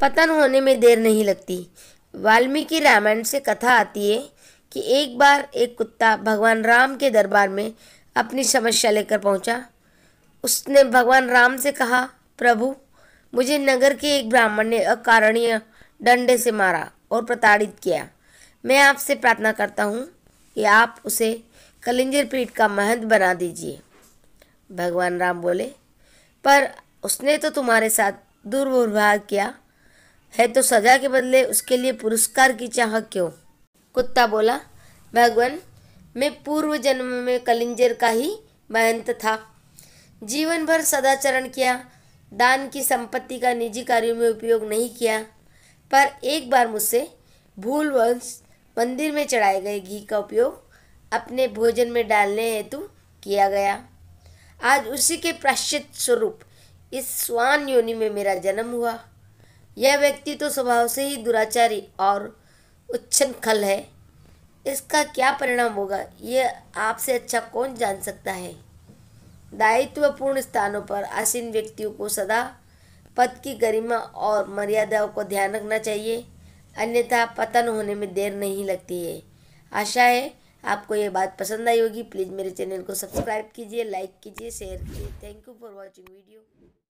पतन होने में देर नहीं लगती वाल्मीकि रामायण से कथा आती है कि एक बार एक कुत्ता भगवान राम के दरबार में अपनी समस्या लेकर पहुंचा उसने भगवान राम से कहा प्रभु मुझे नगर के एक ब्राह्मण ने अकारणीय डंडे से मारा और प्रताड़ित किया मैं आपसे प्रार्थना करता हूँ कि आप उसे कलिंजर पीठ का महंत बना दीजिए भगवान राम बोले पर उसने तो तुम्हारे साथ दुर्व्यवहार किया है तो सजा के बदले उसके लिए पुरस्कार की चाह क्यों कुत्ता बोला भगवान मैं पूर्व जन्म में कलिंजर का ही महंत था जीवन भर सदाचरण किया दान की संपत्ति का निजी कार्यों में उपयोग नहीं किया पर एक बार मुझसे भूल वंश मंदिर में चढ़ाए गए घी का उपयोग अपने भोजन में डालने हेतु किया गया आज उसी के प्राश्चित स्वरूप इस स्वान योनि में मेरा जन्म हुआ यह व्यक्ति तो स्वभाव से ही दुराचारी और खल है इसका क्या परिणाम होगा यह आपसे अच्छा कौन जान सकता है दायित्वपूर्ण स्थानों पर आसीन व्यक्तियों को सदा पद की गरिमा और मर्यादाओं को ध्यान रखना चाहिए अन्यथा पतन होने में देर नहीं लगती है आशा है आपको ये बात पसंद आई होगी प्लीज़ मेरे चैनल को सब्सक्राइब कीजिए लाइक कीजिए शेयर कीजिए thank you for watching video